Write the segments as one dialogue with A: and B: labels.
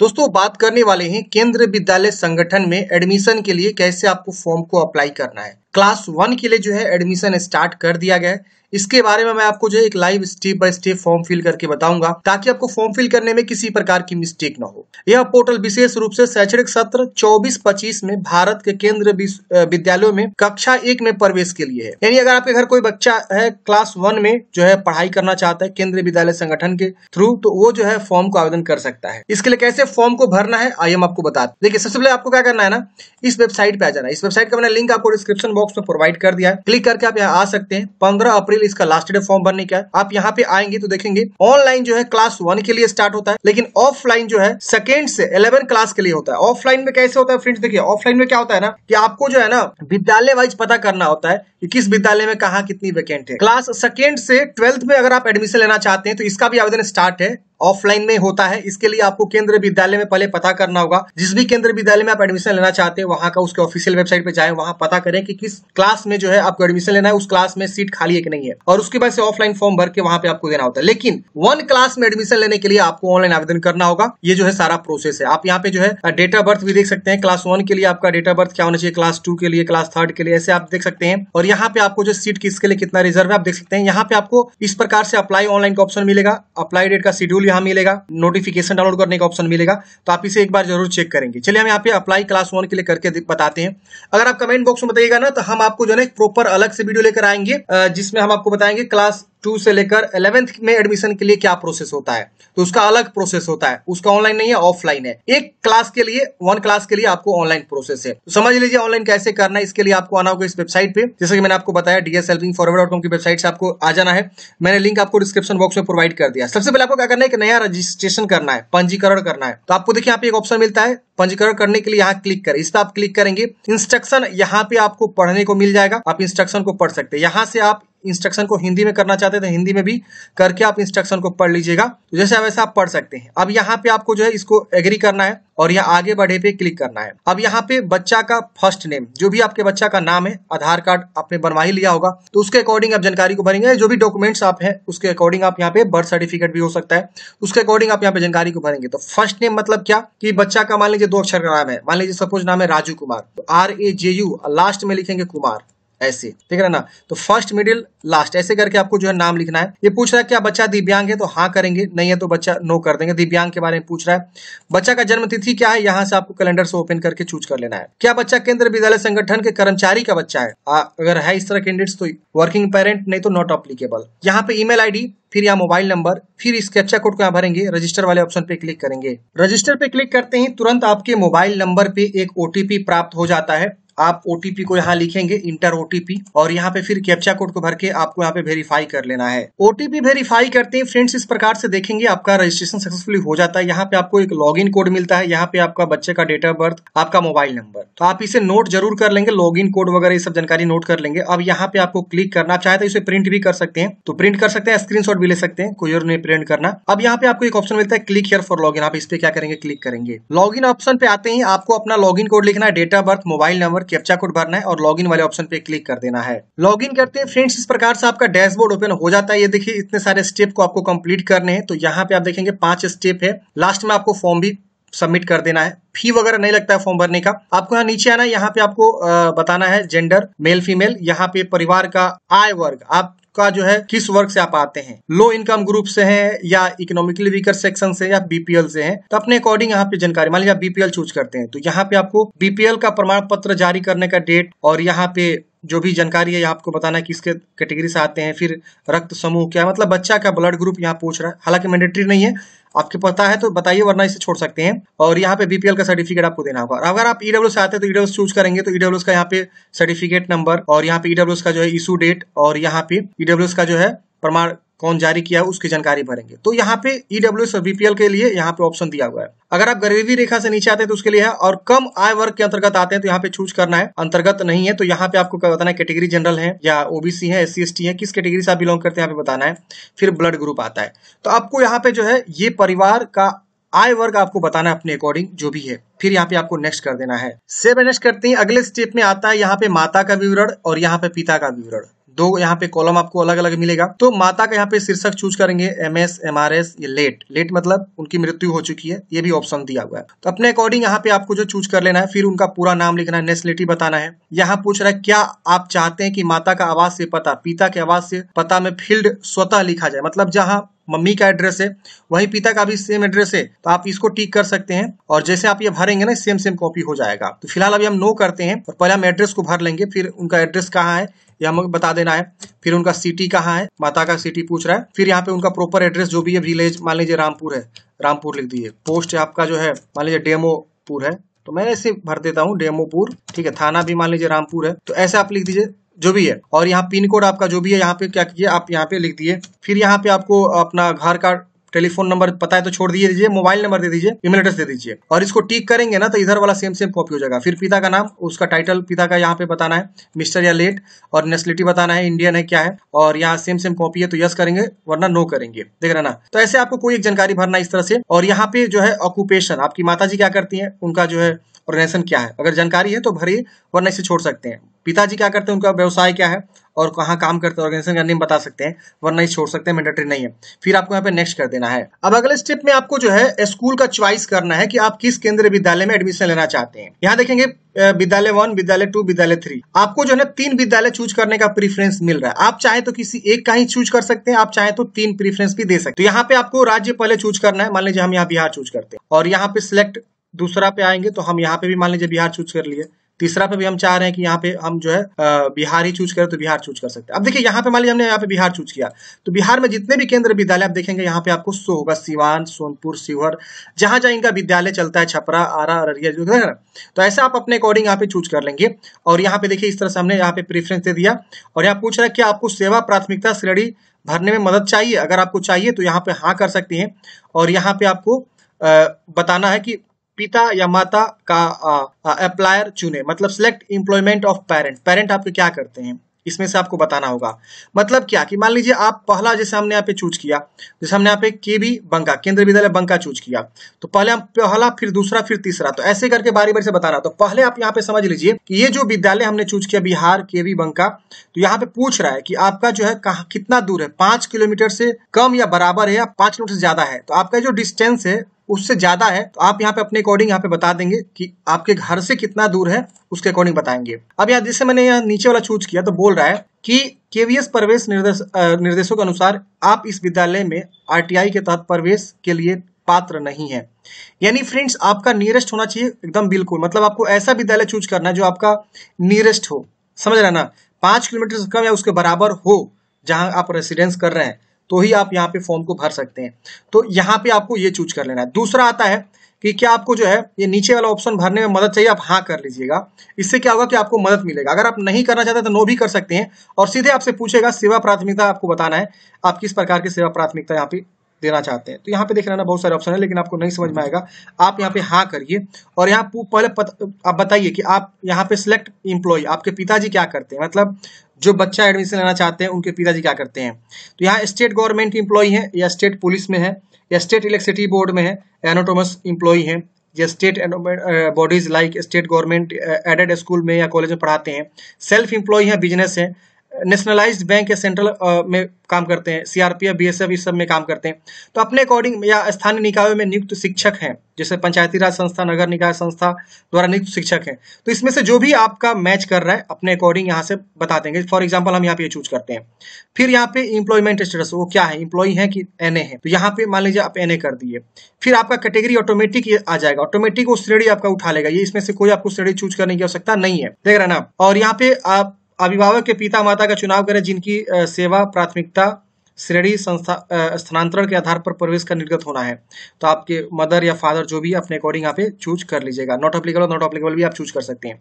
A: दोस्तों बात करने वाले हैं केंद्र विद्यालय संगठन में एडमिशन के लिए कैसे आपको फॉर्म को अप्लाई करना है क्लास वन के लिए जो है एडमिशन स्टार्ट कर दिया गया है इसके बारे में मैं आपको जो है एक live step by step form fill करके बताऊंगा ताकि आपको फॉर्म फिल करने में किसी प्रकार की मिस्टेक ना हो यह पोर्टल विशेष रूप से शैक्षणिक सत्र 24-25 में भारत के केंद्रीय विद्यालयों में कक्षा एक में प्रवेश के लिए है यानी अगर आपके घर कोई बच्चा है क्लास वन में जो है पढ़ाई करना चाहता है केंद्रीय विद्यालय संगठन के थ्रू तो वो जो है फॉर्म को आवेदन कर सकता है इसके लिए कैसे फॉर्म को भरना है आई एम आपको बता देखिए सबसे पहले आपको क्या करना है ना इस वेबसाइट पे आ जाना इस वेबसाइट का मैंने लिंक आपको डिस्क्रिप्शन बॉक्स में प्रोवाइड कर दिया है क्लिक करके आप यहाँ आ सकते हैं पंद्रह अप्रैल अप्रैल इसका लास्ट डे फॉर्म भरने का है आप यहाँ पे आएंगे तो देखेंगे ऑनलाइन जो है क्लास वन के लिए स्टार्ट होता है लेकिन ऑफलाइन जो है सेकेंड से इलेवन क्लास के लिए होता है ऑफलाइन में कैसे होता है फ्रेंड्स देखिए ऑफलाइन में क्या होता है ना कि आपको जो है ना विद्यालय वाइज पता करना होता है कि किस विद्यालय में कहा कितनी वैकेंट है क्लास सेकेंड से ट्वेल्थ में अगर आप एडमिशन लेना चाहते हैं तो इसका भी आवेदन स्टार्ट है ऑफलाइन में होता है इसके लिए आपको केंद्रीय विद्यालय में पहले पता करना होगा जिस भी केंद्रीय विद्यालय में आप एडमिशन लेना चाहते हैं वहां का उसके ऑफिशियल वेबसाइट पे जाए वहां पता करें कि किस क्लास में जो है आपको एडमिशन लेना है उस क्लास में सीट खाली है कि नहीं है और उसके बाद से ऑफलाइन फॉर्म भर के वहां पे आपको देना होता है लेकिन वन क्लास में एडमिशन लेने के लिए आपको ऑनलाइन आवेदन करना होगा ये जो है सारा प्रोसेस है आप यहाँ पे जो है डेट ऑफ बर्थ भी देख सकते हैं क्लास वन के लिए आपका डेट ऑफ बर्थ क्या होना चाहिए क्लास टू के लिए क्लास थर्ड के लिए ऐसे आप देख सकते हैं और यहाँ पे आपको जो सीट किसके लिए कितना रिजर्व है आप देख सकते हैं यहाँ पे आपको इस प्रकार से अप्लाई ऑनलाइन का ऑप्शन मिलेगा अप्लाई डेट का शेड्यूल यहाँ मिलेगा नोटिफिकेशन डाउनलोड करने का ऑप्शन मिलेगा तो आप इसे एक बार जरूर चेक करेंगे चलिए हम यहाँ पे अप्लाई क्लास वन के लिए करके बताते हैं अगर आप कमेंट बॉक्स में बताइएगा ना तो हम आपको जो है प्रॉपर अलग से वीडियो लेकर आएंगे जिसमें हम आपको बताएंगे क्लास टू से लेकर इलेवेंथ में एडमिशन के लिए क्या प्रोसेस होता है तो उसका अलग प्रोसेस होता है उसका ऑनलाइन नहीं है ऑफलाइन है एक क्लास के लिए वन क्लास के लिए आपको ऑनलाइन प्रोसेस है तो समझ लीजिए ऑनलाइन कैसे करना है इसके लिए आपको आना होगा इस वेबसाइट पे जैसे कि मैंने आपको बताया डीएस फॉरवर्ड कॉम की वेबसाइट से आपको आ जाना है मैंने लिंक आपको डिस्क्रिप्शन बॉक्स में प्रोवाइड कर दिया सबसे पहले आपको क्या करना है एक नया रजिस्ट्रेशन करना है पंजीकरण करना है तो आपको देखिए यहाँ पे एक ऑप्शन मिलता है पंजीकरण करने के लिए यहाँ क्लिक करें इस पर आप क्लिक करेंगे इंस्ट्रक्शन यहाँ पे आपको पढ़ने को मिल जाएगा आप इंस्ट्रक्शन को पढ़ सकते हैं यहाँ से आप इंस्ट्रक्शन को हिंदी में करना चाहते हैं तो हिंदी में भी करके आप इंस्ट्रक्शन को पढ़ लीजिएगा तो जैसे वैसे आप पढ़ सकते हैं अब यहाँ पे आपको जो है इसको एग्री करना है और यहाँ आगे बढ़े पे क्लिक करना है अब यहाँ पे बच्चा का फर्स्ट नेम जो भी आपके बच्चा का नाम है आधार कार्ड आपने बनवा ही लिया होगा तो उसके अकॉर्डिंग आप जानकारी को भरेंगे जो भी डॉक्यूमेंट्स आप है उसके अकॉर्डिंग आप यहाँ पे बर्थ सर्टिफिकेट भी हो सकता है उसके अकॉर्डिंग आप यहाँ पे जानकारी को भरेंगे तो फर्स्ट नेम मतलब क्या की बच्चा का मान लीजिए दो अक्षर का नाम है मान लीजिए सपोज नाम है Raju Kumar R A J U last में लिखेंगे कुमार ऐसे ठीक है ना तो फर्स्ट मिडिल लास्ट ऐसे करके आपको जो है नाम लिखना है ये पूछ रहा है क्या बच्चा दिव्यांग है तो हाँ करेंगे नहीं है तो बच्चा नो कर देंगे दिव्यांग के बारे में पूछ रहा है बच्चा का जन्म तिथि क्या है यहाँ से आपको कैलेंडर से ओपन करके चूज कर लेना है क्या बच्चा केंद्र विद्यालय संगठन के कर्मचारी का बच्चा है आ, अगर है इस तरह कैंडिडेट्स तो वर्किंग पेरेंट नहीं तो नॉट अप्लीकेबल यहाँ पे ईमेल आईडी फिर यहाँ मोबाइल नंबर फिर इस कैप्चा कोड को यहाँ भरेंगे रजिस्टर वाले ऑप्शन पे क्लिक करेंगे रजिस्टर पे क्लिक करते ही तुरंत आपके मोबाइल नंबर पे एक ओटीपी प्राप्त हो जाता है आप ओ को यहाँ लिखेंगे इंटर ओ और यहाँ पे फिर कैप्चा कोड को भर के आपको यहाँ पे वेरीफाई कर लेना है ओ वेरीफाई करते हैं फ्रेंड्स इस प्रकार से देखेंगे आपका रजिस्ट्रेशन सक्सेसफुली हो जाता है यहाँ पे आपको एक लॉग कोड मिलता है यहाँ पे आपका बच्चे का डेट ऑफ बर्थ आपका मोबाइल नंबर तो आप इसे नोट जरूर कर लेंगे लॉग कोड वगैरह ये सब जानकारी नोट कर लेंगे अब यहाँ पे आपको क्लिक करना चाहे तो इसे प्रिंट भी कर सकते हैं तो प्रिंट कर सकते हैं स्क्रीन भी ले सकते हैं कोई और नहीं प्रिंट करना अब यहाँ पे आपको एक ऑप्शन मिलता है क्लिक हेयर फॉर लॉग आप इस पे क्या करेंगे क्लिक करेंगे लॉग ऑप्शन पे आते ही आपको अपना लॉग कोड लिखना है date of birth mobile number captcha code भरना है और लॉग वाले ऑप्शन पे क्लिक कर देना है लॉग करते हैं फ्रेंड्स इस प्रकार से आपका डैशबोर्ड ओपन हो जाता है ये देखिए इतने सारे स्टेप को आपको कंप्लीट करने हैं तो यहाँ पे आप देखेंगे पांच स्टेप है लास्ट में आपको फॉर्म भी सबमिट कर देना है फी वगैरह नहीं लगता है फॉर्म भरने का आपको यहाँ नीचे आना है यहाँ पे आपको बताना है जेंडर मेल फीमेल यहाँ पे परिवार का आय वर्ग आप आपका जो है किस वर्ग से आप आते हैं लो इनकम ग्रुप से है या इकोनॉमिकली वीकर सेक्शन से या बीपीएल से है तो अपने अकॉर्डिंग यहाँ पे जानकारी मान लीजिए आप बीपीएल चूज करते हैं तो यहाँ पे आपको बीपीएल का प्रमाण पत्र जारी करने का डेट और यहाँ पे जो भी जानकारी है आपको बताना है किसके कैटेगरी से आते हैं फिर रक्त समूह क्या है मतलब बच्चा का ब्लड ग्रुप यहाँ पूछ रहा है हालांकि मैंडेटरी नहीं है आपके पता है तो बताइए वरना इसे छोड़ सकते हैं और यहाँ पे बीपीएल का सर्टिफिकेट आपको देना होगा अगर आप ईडब्ल्यू e से आते हैं तो ईडब्ल्यू e चूज करेंगे तो ईडब्ल्यू e का यहाँ पे सर्टिफिकेट नंबर और यहाँ पे ईडब्ल्यू का जो है इशू डेट और यहाँ पे ई ईडब्ल्यूएस e का जो है प्रमाण कौन जारी किया है उसकी जानकारी भरेंगे तो यहाँ पे ईडब्ल्यूएस e और बीपीएल के लिए यहाँ पे ऑप्शन दिया हुआ है अगर आप गरीबी रेखा से नीचे आते हैं तो उसके लिए है और कम आय वर्ग के अंतर्गत आते हैं तो यहाँ पे चूज करना है अंतर्गत नहीं है तो यहाँ पे आपको क्या बताना है कैटेगरी जनरल है या ओबीसी है एस सी है किस कैटेगरी से आप बिलोंग करते हैं यहाँ पे बताना है फिर ब्लड ग्रुप आता है तो आपको यहाँ पे जो है ये परिवार का आय वर्ग आपको बताना है अपने अकॉर्डिंग जो भी है फिर यहाँ पे आपको नेक्स्ट कर देना है सेवन नेक्स्ट करते हैं अगले स्टेप में आता है यहाँ पे माता का विवरण और यहाँ पे पिता का विवरण दो यहाँ पे कॉलम आपको अलग अलग मिलेगा तो माता का यहाँ पे शीर्षक चूज करेंगे M S M R S ये लेट लेट मतलब उनकी मृत्यु हो चुकी है ये भी ऑप्शन दिया हुआ है तो अपने अकॉर्डिंग यहाँ पे आपको जो चूज कर लेना है फिर उनका पूरा नाम लिखना है नेशनलिटी बताना है यहाँ पूछ रहा है क्या आप चाहते हैं कि माता का आवाज से पता पिता के आवाज से पता में फील्ड स्वतः लिखा जाए मतलब जहाँ मम्मी का एड्रेस है वही पिता का भी सेम एड्रेस है तो आप इसको टिक कर सकते हैं और जैसे आप ये भरेंगे ना सेम सेम कॉपी हो जाएगा तो फिलहाल अभी हम नो करते हैं और पहले हम एड्रेस को भर लेंगे फिर उनका एड्रेस कहाँ है यह हमें बता देना है फिर उनका सिटी कहाँ है माता का सिटी पूछ रहा है फिर यहाँ पे उनका प्रॉपर एड्रेस जो भी है विलेज मान लीजिए रामपुर है रामपुर लिख दिए पोस्ट आपका जो है मान लीजिए डेमोपुर है तो मैं ऐसे भर देता हूँ डेमोपुर ठीक है थाना भी मान लीजिए रामपुर है तो ऐसे आप लिख दीजिए जो भी है और यहाँ पिन कोड आपका जो भी है यहाँ पे क्या किया आप यहाँ पे लिख दिए फिर यहाँ पे आपको अपना घर का टेलीफोन नंबर पता है तो छोड़ दिए दीजिए मोबाइल नंबर दे दीजिए ईमेल एड्रेस दे दीजिए और इसको टिक करेंगे ना तो इधर वाला सेम सेम कॉपी हो जाएगा फिर पिता का नाम उसका टाइटल पिता का यहाँ पे बताना है मिस्टर या लेट और नेशनलिटी बताना है इंडियन है क्या है और यहाँ सेम सेम कॉपी है तो यस करेंगे वरना नो करेंगे देख रहे ना तो ऐसे आपको कोई एक जानकारी भरना इस तरह से और यहाँ पे जो है ऑक्यूपेशन आपकी माता जी क्या करती है उनका जो है ऑर्गेनाइजेशन क्या है अगर जानकारी है तो भरिए वरना इसे छोड़ सकते हैं पिताजी क्या करते हैं उनका व्यवसाय क्या है और कहाँ काम करते हैं ऑर्गेनाइजेशन का नेम बता सकते हैं वरना ही छोड़ सकते हैं मैंडेटरी नहीं है फिर आपको यहाँ पे नेक्स्ट कर देना है अब अगले स्टेप में आपको जो है स्कूल का च्वाइस करना है कि आप किस केंद्रीय विद्यालय में एडमिशन लेना चाहते हैं यहाँ देखेंगे विद्यालय वन विद्यालय टू विद्यालय थ्री आपको जो है ना तीन विद्यालय चूज करने का प्रीफरेंस मिल रहा है आप चाहे तो किसी एक का ही चूज कर सकते हैं आप चाहे तो तीन प्रीफरेंस भी दे सकते हैं तो यहाँ पे आपको राज्य पहले चूज करना है मान लीजिए हम यहाँ बिहार चूज करते हैं और यहाँ पे सिलेक्ट दूसरा पे आएंगे तो हम यहाँ पे भी मान लीजिए बिहार चूज कर लिए तीसरा पे भी हम चाह रहे हैं कि यहाँ पे हम जो है बिहार ही चूज करें तो बिहार चूज कर सकते हैं अब देखिए यहाँ पे मान लीजिए हमने यहाँ पे बिहार चूज किया तो बिहार में जितने भी केंद्र विद्यालय आप देखेंगे यहाँ पे आपको सो होगा सिवान सोनपुर शिवहर जहां जहां इनका विद्यालय चलता है छपरा आरा अररिया जो है ना तो ऐसा आप अपने अकॉर्डिंग यहाँ पे चूज कर लेंगे और यहाँ पे देखिए इस तरह से हमने यहाँ पे प्रेफरेंस दे दिया और यहाँ पूछ रहा है कि आपको सेवा प्राथमिकता श्रेणी भरने में मदद चाहिए अगर आपको चाहिए तो यहाँ पे हाँ कर सकती है और यहाँ पे आपको बताना है कि पिता या माता का अप्लायर चुने मतलब select employment of parent parent आपके क्या करते हैं इसमें से आपको बताना होगा मतलब क्या कि मान लीजिए आप पहला जैसे हमने यहाँ पे चूज किया जैसे हमने यहाँ पे के बी बंका केंद्रीय विद्यालय बंका चूज किया तो पहले हम पहला फिर दूसरा फिर तीसरा तो ऐसे करके बारी बारी से बता रहा तो पहले आप यहाँ पे समझ लीजिए कि ये जो विद्यालय हमने चूज किया बिहार के बी बंका तो यहाँ पे पूछ रहा है कि आपका जो है कहा कितना दूर है पांच किलोमीटर से कम या बराबर है या पांच किलोमीटर से ज्यादा है तो आपका जो डिस्टेंस है उससे ज़्यादा है तो आप यहाँ पे अपने अकॉर्डिंग यहाँ पे बता देंगे कि आपके घर से कितना दूर है उसके अकॉर्डिंग बताएंगे अब यहाँ जिससे मैंने यहाँ नीचे वाला चूज किया तो बोल रहा है कि केवीएस प्रवेश निर्देश निर्देशों के अनुसार आप इस विद्यालय में आरटीआई के तहत प्रवेश के लिए पात्र नहीं है यानी फ्रेंड्स आपका नियरेस्ट होना चाहिए एकदम बिल्कुल मतलब आपको ऐसा विद्यालय चूज करना है जो आपका नियरेस्ट हो समझ रहे ना पांच किलोमीटर से कम या उसके बराबर हो जहां आप रेसिडेंस कर रहे हैं तो ही आप यहाँ पे फॉर्म को भर सकते हैं तो यहाँ पे आपको ये चूज कर लेना है दूसरा आता है कि क्या आपको जो है ये नीचे वाला ऑप्शन भरने में मदद चाहिए आप हाँ कर लीजिएगा इससे क्या होगा कि आपको मदद मिलेगा अगर आप नहीं करना चाहते तो नो भी कर सकते हैं और सीधे आपसे पूछेगा सेवा प्राथमिकता आपको बताना है आप किस प्रकार की सेवा प्राथमिकता यहाँ पे देना चाहते हैं तो यहाँ पे देख रहे बहुत सारे ऑप्शन है लेकिन आपको नहीं समझ में आएगा आप यहाँ पे हाँ करिए और यहाँ पहले पत, आप बताइए कि आप यहाँ पे सिलेक्ट इम्प्लॉय आपके पिताजी क्या करते हैं मतलब जो बच्चा एडमिशन लेना चाहते हैं उनके पिताजी क्या करते हैं तो यहाँ स्टेट गवर्नमेंट इम्प्लॉय है या स्टेट पुलिस में है या स्टेट इलेक्ट्रिसिटी बोर्ड में है एनोटोमस इम्प्लॉय है या state bodies like state government aided school में या कॉलेज में पढ़ाते हैं सेल्फ इंप्लॉय है बिजनेस है नेशनलाइज्ड बैंक या सेंट्रल uh, में काम करते हैं सीआरपीएफ बीएसएफ इस सब में काम करते हैं तो अपने अकॉर्डिंग या स्थानीय निकायों में नियुक्त शिक्षक हैं जैसे पंचायती राज संस्था नगर निकाय संस्था द्वारा नियुक्त शिक्षक हैं तो इसमें से जो भी आपका मैच कर रहा है अपने अकॉर्डिंग यहाँ से बता देंगे फॉर एग्जाम्पल हम यहाँ पे चूज करते हैं फिर यहाँ पे इंप्लॉयमेंट स्टेटस वो क्या है इंप्लॉय है कि एन है तो यहाँ पे मान लीजिए आप एन कर दिए फिर आपका कैटेगरी ऑटोमेटिक आ जाएगा ऑटोमेटिक वो श्रेणी आपका उठा लेगा ये इसमें से कोई आपको श्रेणी चूज करने की आवश्यकता नहीं है देख रहे ना और यहाँ पे आप अभिभावक के पिता माता का चुनाव करें जिनकी सेवा प्राथमिकता श्रेणी संस्था स्थानांतरण के आधार पर प्रवेश का निर्गत होना है तो आपके मदर या फादर जो भी अपने अकॉर्डिंग यहाँ पे चूज कर लीजिएगा नॉट अप्लीकेबल नॉट अप्लीकेबल भी आप चूज कर सकते हैं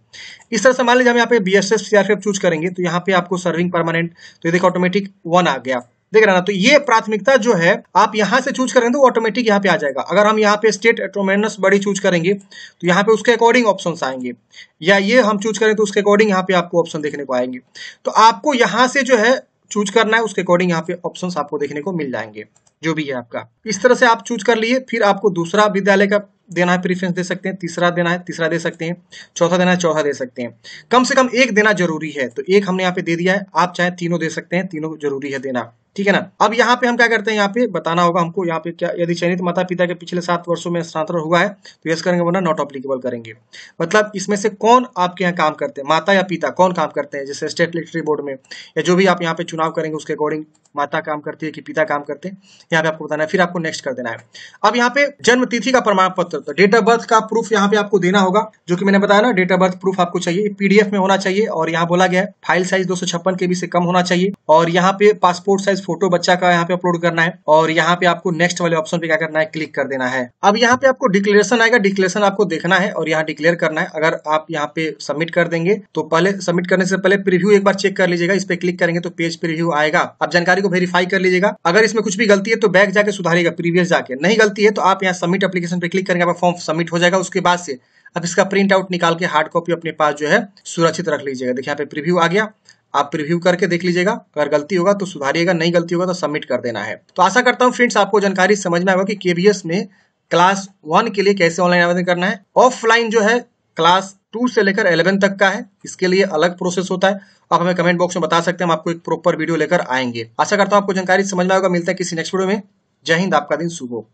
A: इस तरह से मान लीजिए हम यहाँ पे B S F CRPF choose करेंगे तो यहाँ पे आपको सर्विंग परमानेंट तो ये देखो ऑटोमेटिक वन आ गया देख रहे ना तो ये प्राथमिकता जो है आप यहाँ से चूज करेंगे तो ऑटोमेटिक यहाँ पे आ जाएगा अगर हम यहाँ पे स्टेट एटोमेनस बड़ी चूज करेंगे तो यहाँ पे उसके अकॉर्डिंग ऑप्शन आएंगे या ये हम चूज करें तो उसके अकॉर्डिंग यहाँ पे आपको ऑप्शन देखने को आएंगे तो आपको यहाँ से जो है चूज करना है उसके अकॉर्डिंग यहाँ पे ऑप्शन आपको देखने को मिल जाएंगे जो भी है आपका इस तरह से आप चूज कर लिए फिर आपको दूसरा विद्यालय का देना है प्रिफरेंस दे सकते हैं तीसरा देना है तीसरा दे सकते हैं चौथा देना है चौथा दे सकते हैं कम से कम एक देना जरूरी है तो एक हमने यहाँ पे दे दिया है आप चाहे तीनों दे सकते हैं तीनों जरूरी है देना ठीक है ना अब यहाँ पे हम क्या करते हैं यहाँ पे बताना होगा हमको यहाँ पे क्या यदि चयनित माता पिता के पिछले सात वर्षों में स्थानांतरण हुआ है तो यस करेंगे वरना नॉट अप्लीकेबल करेंगे मतलब इसमें से कौन आपके यहाँ काम करते हैं माता या पिता कौन काम करते हैं जैसे स्टेट इलेक्ट्री बोर्ड में या जो भी आप यहाँ पे चुनाव करेंगे उसके अकॉर्डिंग माता काम करती है कि पिता काम करते हैं यहाँ पे आपको बताना है फिर आपको नेक्स्ट कर देना है अब यहाँ पे जन्म तिथि का प्रमाण पत्र तो डेट ऑफ बर्थ का प्रूफ यहाँ पे आपको देना होगा जो कि मैंने बताया ना डेट ऑफ बर्थ प्रूफ आपको चाहिए पीडीएफ में होना चाहिए और यहाँ बोला गया है फाइल साइज दो सौ छप्पन के बी से कम होना चाहिए और यहाँ पे पासपोर्ट साइज फोटो बच्चा का यहाँ पे अपलोड करना है और यहाँ पे आपको नेक्स्ट वाले ऑप्शन पे क्या करना है क्लिक कर देना है अब यहाँ पे आपको डिक्लेरेशन आएगा डिक्लेरेशन आपको देखना है और यहाँ डिक्लेयर करना है अगर आप यहाँ पे सबमिट कर देंगे तो पहले सबमिट करने से पहले प्रिव्यू एक बार चेक कर लीजिएगा इस पे क्लिक करेंगे तो पेज प्रिव्यू आएगा आप जानकारी को वेरीफाई कर लीजिएगा अगर इसमें कुछ भी गलती है तो बैक जाके सुधारेगा प्रीवियस जाके नहीं गलती है तो आप यहाँ सबमिट अपलीकेशन पे क्लिक करेंगे आपका फॉर्म सबमिट हो जाएगा उसके बाद से अब इसका प्रिंट आउट निकाल के हार्ड कॉपी अपने पास जो है सुरक्षित रख लीजिएगा देखिए यहाँ पे प्रीव्यू आ गया आप रिव्यू करके देख लीजिएगा अगर गलती होगा तो सुधारिएगा नहीं गलती होगा तो सबमिट कर देना है तो आशा करता हूँ फ्रेंड्स आपको जानकारी समझ में आएगा कि केबीएस में क्लास वन के लिए कैसे ऑनलाइन आवेदन करना है ऑफलाइन जो है क्लास टू से लेकर एलेवन तक का है इसके लिए अलग प्रोसेस होता है आप हमें कमेंट बॉक्स में बता सकते हैं हम आपको एक प्रॉपर वीडियो लेकर आएंगे आशा करता हूँ आपको जानकारी समझ में आएगा मिलता है किसी नेक्स्ट वीडियो में जय हिंद आपका दिन शुभ